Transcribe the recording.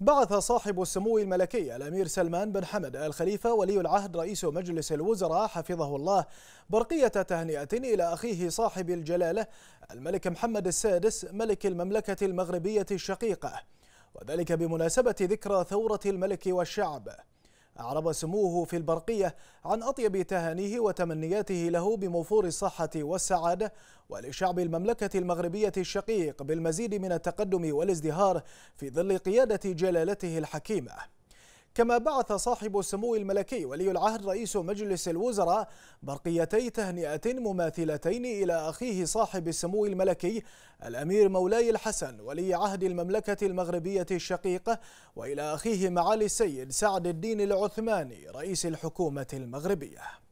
بعث صاحب السمو الملكي الأمير سلمان بن حمد آل خليفة ولي العهد رئيس مجلس الوزراء حفظه الله برقية تهنئة إلى أخيه صاحب الجلالة الملك محمد السادس ملك المملكة المغربية الشقيقة وذلك بمناسبة ذكرى ثورة الملك والشعب أعرب سموه في البرقية عن أطيب تهانيه وتمنياته له بموفور الصحة والسعادة ولشعب المملكة المغربية الشقيق بالمزيد من التقدم والازدهار في ظل قيادة جلالته الحكيمة كما بعث صاحب السمو الملكي ولي العهد رئيس مجلس الوزراء برقيتي تهنئة مماثلتين إلى أخيه صاحب السمو الملكي الأمير مولاي الحسن ولي عهد المملكة المغربية الشقيقة وإلى أخيه معالي السيد سعد الدين العثماني رئيس الحكومة المغربية